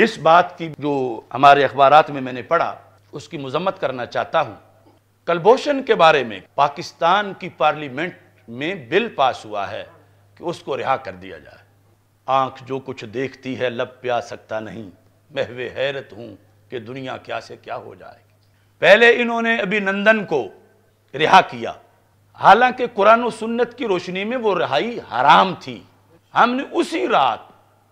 इस बात की जो हमारे अखबार में मैंने पढ़ा उसकी मजम्मत करना चाहता हूं कलभूषण के बारे में पाकिस्तान की पार्लियामेंट में बिल पास हुआ है कि उसको रिहा कर दिया जाए आंख जो कुछ देखती है लब प्या सकता नहीं मैं वे हैरत हूं कि दुनिया क्या से क्या हो जाएगी पहले इन्होंने अभिनंदन को रिहा किया हालांकि कुरान सुन्नत की रोशनी में वो रिहाई हराम थी हमने उसी रात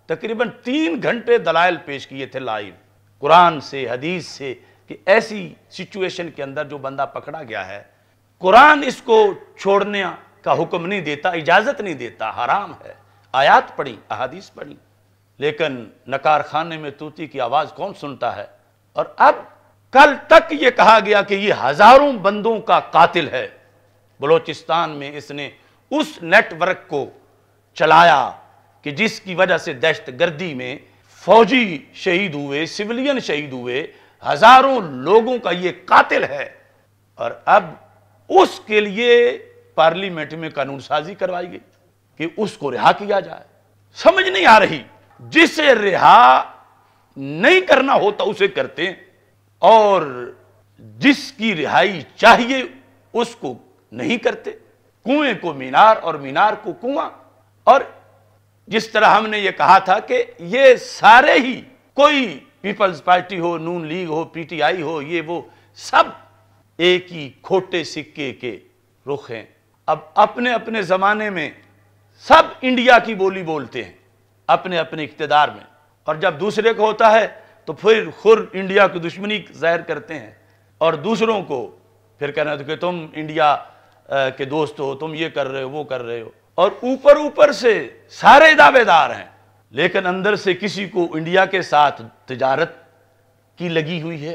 तकरीबन तीन घंटे दलाइल पेश किए थे लाइव कुरान से हदीस से कि ऐसी सिचुएशन के अंदर जो बंदा पकड़ा गया है कुरान इसको छोड़ने का हुक्म नहीं देता इजाज़त नहीं देता हराम है आयात पढ़ी अहादीस पढ़ी लेकिन नकार खाने में तूती की आवाज़ कौन सुनता है और अब कल तक यह कहा गया कि ये हज़ारों बंदों का कातिल है बलोचिस्तान में इसने उस नेटवर्क को चलाया कि जिसकी वजह से दहशत गर्दी में फौजी शहीद हुए सिविलियन शहीद हुए हजारों लोगों का ये कातिल है और अब उसके लिए पार्लियामेंट में कानून साजी करवाई गई कि उसको रिहा किया जाए समझ नहीं आ रही जिसे रिहा नहीं करना होता उसे करते हैं और जिसकी रिहाई चाहिए उसको नहीं करते कुएं को मीनार और मीनार को कुआं और जिस तरह हमने ये कहा था कि ये सारे ही कोई पीपल्स पार्टी हो नून लीग हो पीटीआई हो ये वो सब एक ही खोटे सिक्के के रुख हैं अब अपने अपने ज़माने में सब इंडिया की बोली बोलते हैं अपने अपने इकतदार में और जब दूसरे को होता है तो फिर खुर इंडिया की दुश्मनी जाहिर करते हैं और दूसरों को फिर कहना था तो कि तुम इंडिया के दोस्त हो तुम ये कर रहे हो वो कर रहे हो और ऊपर ऊपर से सारे दावेदार हैं लेकिन अंदर से किसी को इंडिया के साथ तजारत की लगी हुई है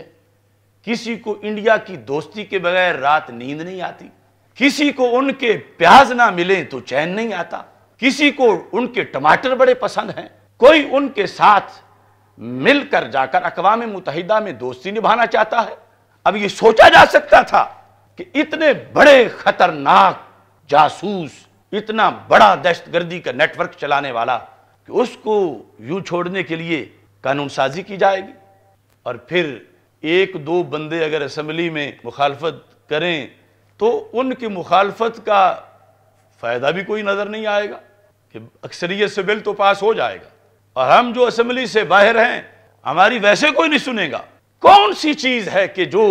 किसी को इंडिया की दोस्ती के बगैर रात नींद नहीं आती किसी को उनके प्याज ना मिले तो चैन नहीं आता किसी को उनके टमाटर बड़े पसंद हैं कोई उनके साथ मिलकर जाकर अकवा मुतहदा में दोस्ती निभाना चाहता है अब ये सोचा जा सकता था कि इतने बड़े खतरनाक जासूस इतना बड़ा दहशतगर्दी का नेटवर्क चलाने वाला कि उसको यूं छोड़ने के लिए कानून साजी की जाएगी और फिर एक दो बंदे अगर असम्बली में मुखालफत करें तो उनकी मुखालफत का फ़ायदा भी कोई नज़र नहीं आएगा कि अक्सरियत से बिल तो पास हो जाएगा और हम जो असम्बली से बाहर हैं हमारी वैसे कोई नहीं सुनेगा कौन सी चीज़ है कि जो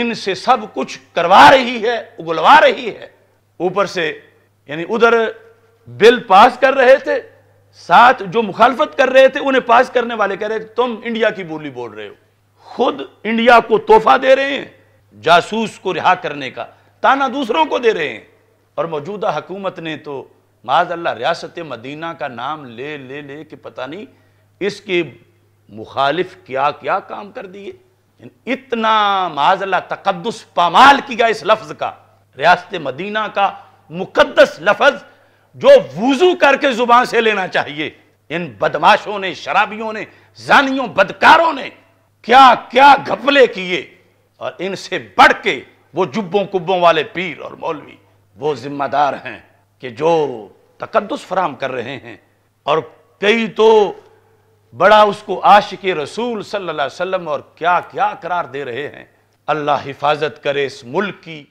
इनसे सब कुछ करवा रही है उगलवा रही है ऊपर से यानी उधर बिल पास कर रहे थे साथ जो मुखालफत कर रहे थे उन्हें पास करने वाले कह रहे थे तुम इंडिया की बोली बोल रहे हो खुद इंडिया को तोहफा दे रहे हैं जासूस को रिहा करने का ताना दूसरों को दे रहे हैं और मौजूदा हुकूमत ने तो माज अल्लाह रियासत मदीना का नाम ले ले ले कि पता नहीं इसके मुखालिफ क्या क्या काम कर दिए इतना माज अल्लाह तकदस पामाल किया इस लफ्ज़ का रियासत मदीना का मुकदस लफज जो वजू करके जुबान से लेना चाहिए इन बदमाशों ने शराबियों ने जानियों बदकारों ने क्या क्या घपले किए और इनसे बढ़ के वो जुब्बों कुब्बों वाले पीर और मौलवी वो जिम्मेदार हैं कि जो तकदस फराम कर रहे हैं और कई तो बड़ा उसको आशिक रसूल सल्लल्लाहु अलैहि वसल्लम और क्या क्या करार दे रहे हैं अल्लाह हिफाजत करे इस मुल्क की